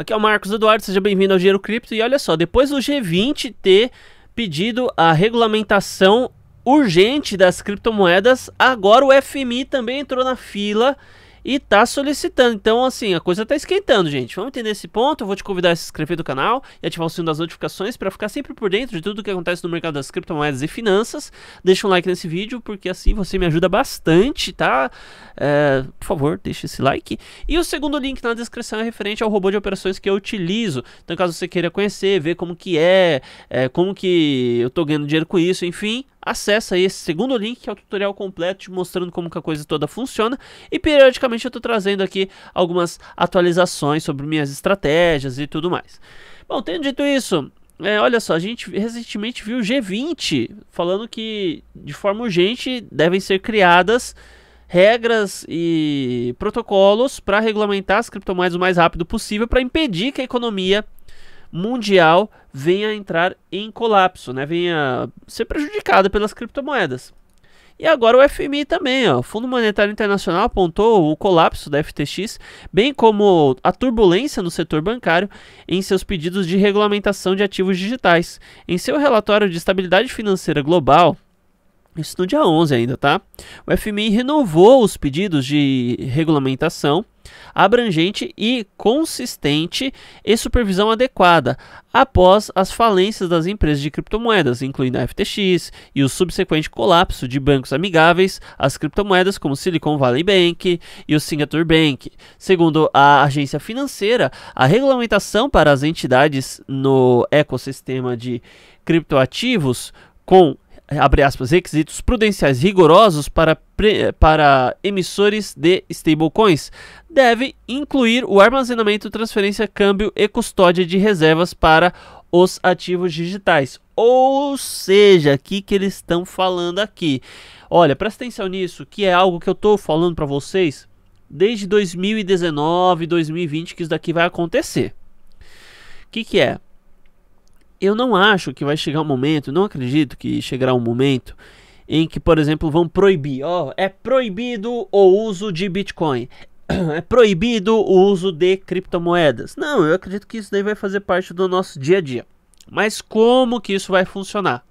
Aqui é o Marcos Eduardo, seja bem-vindo ao Dinheiro Cripto. E olha só, depois do G20 ter pedido a regulamentação urgente das criptomoedas, agora o FMI também entrou na fila e tá solicitando. Então, assim, a coisa tá esquentando, gente. Vamos entender esse ponto. Eu vou te convidar a se inscrever no canal e ativar o sino das notificações para ficar sempre por dentro de tudo que acontece no mercado das criptomoedas e finanças. Deixa um like nesse vídeo, porque assim você me ajuda bastante, tá? É, por favor, deixa esse like. E o segundo link na descrição é referente ao robô de operações que eu utilizo. Então, caso você queira conhecer, ver como que é, é como que eu tô ganhando dinheiro com isso, enfim, Acesse esse segundo link, que é o tutorial completo te mostrando como que a coisa toda funciona. E periodicamente eu estou trazendo aqui algumas atualizações sobre minhas estratégias e tudo mais. Bom, tendo dito isso, é, olha só, a gente recentemente viu o G20 falando que de forma urgente devem ser criadas regras e protocolos para regulamentar as criptomoedas o mais rápido possível para impedir que a economia mundial venha entrar em colapso, né? venha ser prejudicada pelas criptomoedas. E agora o FMI também, ó. o Fundo Monetário Internacional apontou o colapso da FTX, bem como a turbulência no setor bancário em seus pedidos de regulamentação de ativos digitais. Em seu relatório de estabilidade financeira global, isso no dia 11 ainda, tá? O FMI renovou os pedidos de regulamentação abrangente e consistente e supervisão adequada após as falências das empresas de criptomoedas, incluindo a FTX e o subsequente colapso de bancos amigáveis às criptomoedas como Silicon Valley Bank e o Singapore Bank. Segundo a agência financeira, a regulamentação para as entidades no ecossistema de criptoativos com abre aspas, requisitos prudenciais rigorosos para, pre, para emissores de stablecoins deve incluir o armazenamento, transferência, câmbio e custódia de reservas para os ativos digitais. Ou seja, o que, que eles estão falando aqui? Olha, presta atenção nisso, que é algo que eu estou falando para vocês desde 2019, 2020, que isso daqui vai acontecer. O que, que é? eu não acho que vai chegar um momento, não acredito que chegará um momento em que, por exemplo, vão proibir, ó, é proibido o uso de Bitcoin, é proibido o uso de criptomoedas. Não, eu acredito que isso daí vai fazer parte do nosso dia a dia. Mas como que isso vai funcionar?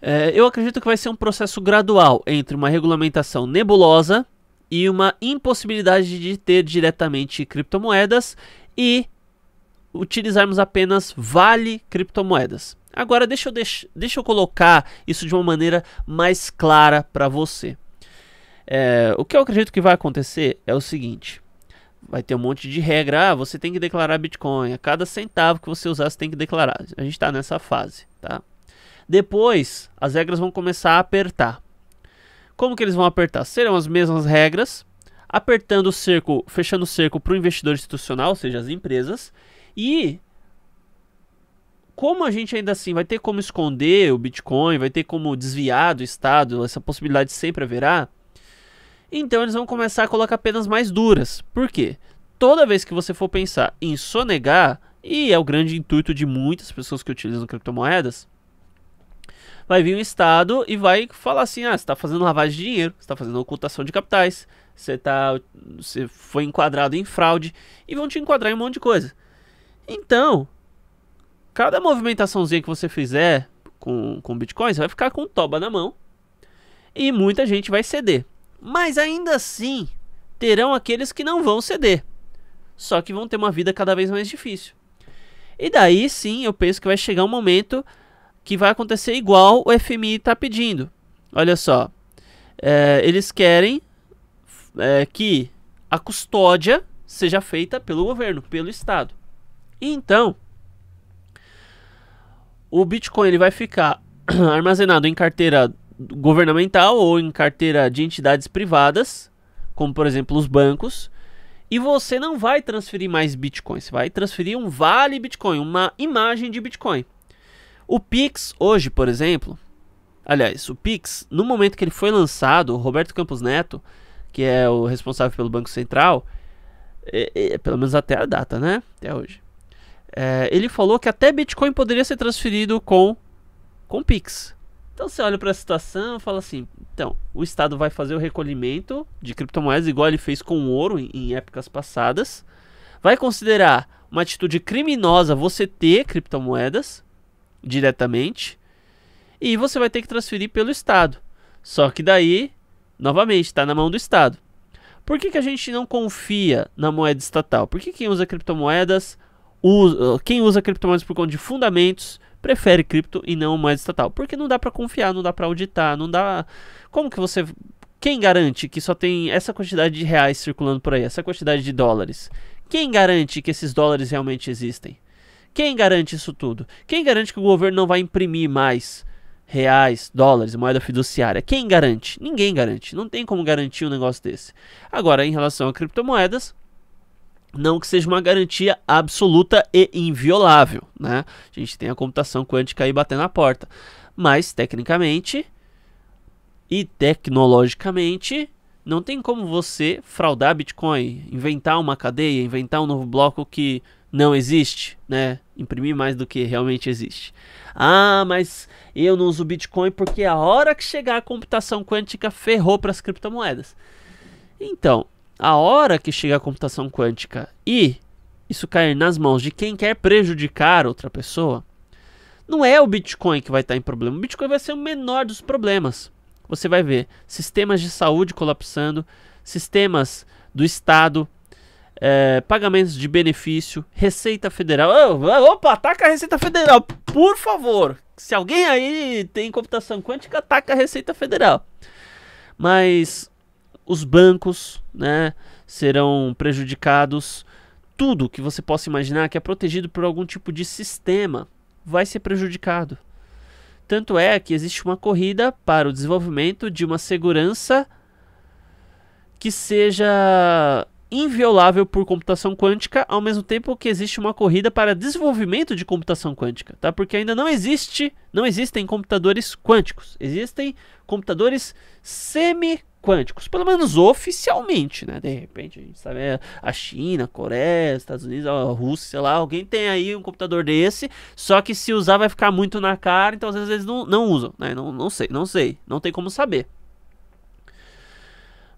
É, eu acredito que vai ser um processo gradual entre uma regulamentação nebulosa e uma impossibilidade de ter diretamente criptomoedas e utilizarmos apenas vale criptomoedas. Agora deixa eu, deix deixa eu colocar isso de uma maneira mais clara para você. É, o que eu acredito que vai acontecer é o seguinte. Vai ter um monte de regra, ah, você tem que declarar Bitcoin, a cada centavo que você usar você tem que declarar. A gente está nessa fase, tá? Depois, as regras vão começar a apertar. Como que eles vão apertar? Serão as mesmas regras, apertando o cerco, fechando o cerco para o investidor institucional, ou seja, as empresas, e como a gente ainda assim vai ter como esconder o Bitcoin, vai ter como desviar do Estado, essa possibilidade sempre haverá. Então eles vão começar a colocar penas mais duras. Por quê? Toda vez que você for pensar em sonegar, e é o grande intuito de muitas pessoas que utilizam criptomoedas, vai vir um Estado e vai falar assim: ah, você está fazendo lavagem de dinheiro, você está fazendo ocultação de capitais, você, tá, você foi enquadrado em fraude, e vão te enquadrar em um monte de coisa. Então, cada movimentaçãozinha que você fizer com, com Bitcoin, você vai ficar com toba na mão e muita gente vai ceder. Mas ainda assim, terão aqueles que não vão ceder, só que vão ter uma vida cada vez mais difícil. E daí sim, eu penso que vai chegar um momento que vai acontecer igual o FMI está pedindo. Olha só, é, eles querem é, que a custódia seja feita pelo governo, pelo Estado. Então, o Bitcoin ele vai ficar armazenado em carteira governamental ou em carteira de entidades privadas, como por exemplo os bancos, e você não vai transferir mais Bitcoin, você vai transferir um vale Bitcoin, uma imagem de Bitcoin. O Pix hoje, por exemplo, aliás, o Pix, no momento que ele foi lançado, o Roberto Campos Neto, que é o responsável pelo Banco Central, é, é, pelo menos até a data, né? Até hoje é, ele falou que até Bitcoin poderia ser transferido com, com Pix. Então você olha para a situação e fala assim: então, o Estado vai fazer o recolhimento de criptomoedas, igual ele fez com ouro em, em épocas passadas. Vai considerar uma atitude criminosa você ter criptomoedas diretamente. E você vai ter que transferir pelo Estado. Só que daí, novamente, está na mão do Estado. Por que, que a gente não confia na moeda estatal? Por que quem usa criptomoedas usa, ah, quem usa criptomoedas por conta de fundamentos prefere cripto e não moeda estatal, porque não dá para confiar, não dá para auditar, não dá. Como que você quem garante que só tem essa quantidade de reais circulando por aí, essa quantidade de dólares? Quem garante que esses dólares realmente existem? Quem garante isso tudo? Quem garante que o governo não vai imprimir mais reais, dólares, moeda fiduciária? Quem garante? Ninguém garante. Não tem como garantir um negócio desse. Agora, em relação a criptomoedas, não que seja uma garantia absoluta e inviolável, né? A gente tem a computação quântica aí batendo na porta. Mas tecnicamente e tecnologicamente não tem como você fraudar Bitcoin, inventar uma cadeia, inventar um novo bloco que não existe, né? Imprimir mais do que realmente existe. Ah, mas eu não uso Bitcoin porque a hora que chegar a computação quântica ferrou para as criptomoedas. Então, a hora que chega a computação quântica e isso cair nas mãos de quem quer prejudicar outra pessoa, não é o Bitcoin que vai estar em problema. O Bitcoin vai ser o menor dos problemas. Você vai ver sistemas de saúde colapsando, sistemas do Estado, é, pagamentos de benefício, Receita Federal. Oh, opa, ataca a Receita Federal, por favor. Se alguém aí tem computação quântica, ataca a Receita Federal. Mas os bancos né, serão prejudicados. Tudo que você possa imaginar que é protegido por algum tipo de sistema vai ser prejudicado. Tanto é que existe uma corrida para o desenvolvimento de uma segurança que seja inviolável por computação quântica, ao mesmo tempo que existe uma corrida para desenvolvimento de computação quântica, tá? Porque ainda não existe, não existem computadores quânticos. Existem computadores semi quânticos, pelo menos oficialmente, né? De repente a gente sabe é a China, a Coreia, Estados Unidos, a Rússia, sei lá, alguém tem aí um computador desse, só que se usar vai ficar muito na cara, então às vezes eles não, não usam, né? Não, não sei, não sei, não tem como saber.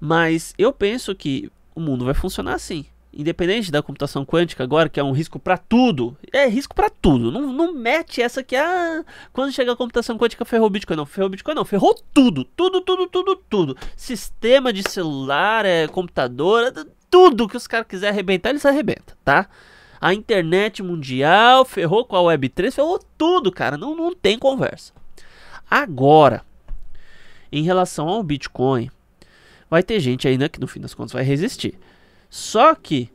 Mas eu penso que o mundo vai funcionar assim independente da computação quântica agora, que é um risco para tudo, é risco para tudo. Não, não mete essa que ah, quando chega a computação quântica ferrou o Bitcoin, não, ferrou o Bitcoin não, ferrou tudo, tudo, tudo, tudo, tudo. Sistema de celular, é, computador, é tudo que os caras quiserem arrebentar, eles arrebentam, tá? A internet mundial ferrou com a Web3, ferrou tudo, cara, não, não tem conversa. Agora, em relação ao Bitcoin, vai ter gente ainda né, que no fim das contas vai resistir. Só que,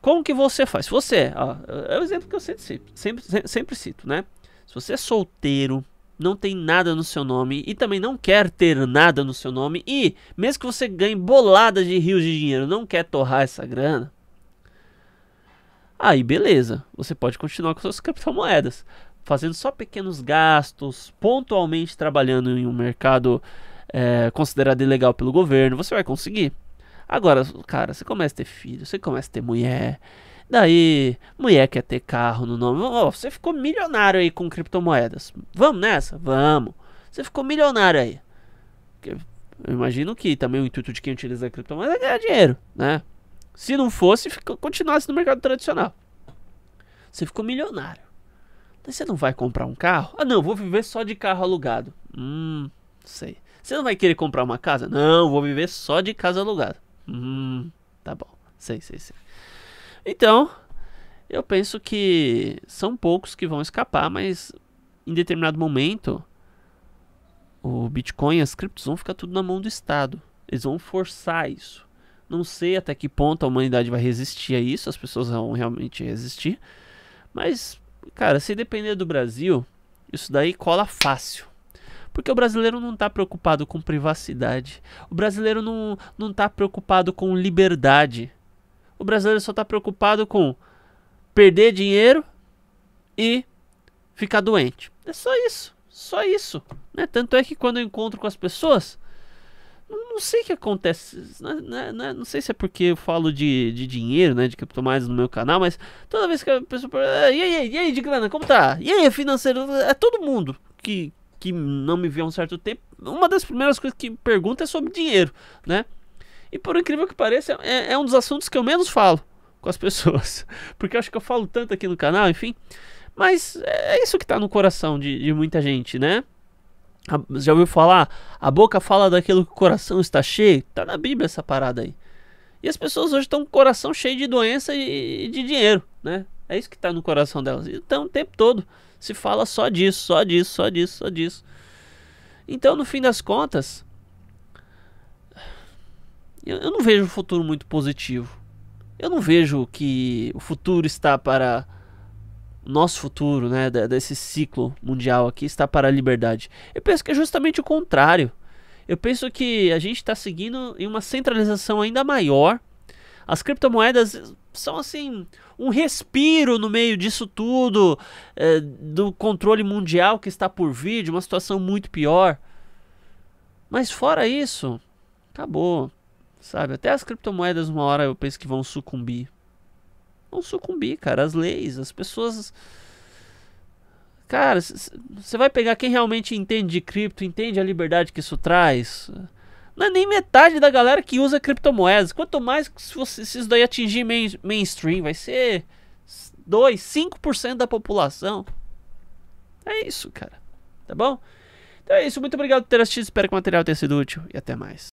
como que você faz? Se você, ó, é o exemplo que eu sempre, sempre, sempre, sempre cito, né? Se você é solteiro, não tem nada no seu nome e também não quer ter nada no seu nome e mesmo que você ganhe boladas de rios de dinheiro, não quer torrar essa grana, aí beleza, você pode continuar com suas criptomoedas, fazendo só pequenos gastos, pontualmente trabalhando em um mercado é, considerado ilegal pelo governo, você vai conseguir. Agora, cara, você começa a ter filho, você começa a ter mulher. Daí, mulher quer ter carro no nome. Oh, você ficou milionário aí com criptomoedas. Vamos nessa? Vamos. Você ficou milionário aí. Eu imagino que também o intuito de quem utiliza criptomoeda é ganhar dinheiro, né? Se não fosse, fico, continuasse no mercado tradicional. Você ficou milionário. Daí você não vai comprar um carro? Ah, não, vou viver só de carro alugado. Hum, sei. Você não vai querer comprar uma casa? Não, vou viver só de casa alugada. Hum, tá bom. Sei, sei, sei. Então, eu penso que são poucos que vão escapar, mas em determinado momento o Bitcoin, as criptos vão ficar tudo na mão do Estado. Eles vão forçar isso. Não sei até que ponto a humanidade vai resistir a isso, as pessoas vão realmente resistir. Mas, cara, se depender do Brasil, isso daí cola fácil. Porque o brasileiro não está preocupado com privacidade. O brasileiro não está preocupado com liberdade. O brasileiro só está preocupado com perder dinheiro e ficar doente. É só isso. Só isso. Né? Tanto é que quando eu encontro com as pessoas, não, sei o que acontece. Não, né, né, né? não, sei se é porque eu falo de, de dinheiro, né? De criptomoedas no meu canal, mas toda vez que a pessoa. Ah, e aí, e aí, de grana, como tá? E aí, financeiro? É todo mundo que, que não me vê há um certo tempo, uma das primeiras coisas que pergunta é sobre dinheiro, né? E por incrível que pareça, é, é um dos assuntos que eu menos falo com as pessoas, porque eu acho que eu falo tanto aqui no canal, enfim. Mas é, é isso que está no coração de, de muita gente, né? Já ouviu falar? A boca fala daquilo que o coração está cheio. Tá na Bíblia essa parada aí. E as pessoas hoje estão com o coração cheio de doença e, de dinheiro, né? É isso que está no coração delas. Então, o tempo todo se fala só disso, só disso, só disso, só disso. Então, no fim das contas, eu, eu não vejo um futuro muito positivo. Eu não vejo que o futuro está para nosso futuro, né, desse ciclo mundial aqui está para a liberdade. Eu penso que é justamente o contrário. Eu penso que a gente está seguindo em uma centralização ainda maior. As criptomoedas são assim um respiro no meio disso tudo é, do controle mundial que está por vir de uma situação muito pior mas fora isso acabou sabe até as criptomoedas uma hora eu penso que vão sucumbir vão sucumbir cara as leis as pessoas cara você vai pegar quem realmente entende de cripto entende a liberdade que isso traz não é nem metade da galera que usa criptomoedas. Quanto mais se, você, se isso daí atingir main, mainstream, vai ser 2, 5% da população. É isso, cara. Tá bom? Então é isso. Muito obrigado por ter assistido. Espero que o material tenha sido útil e até mais.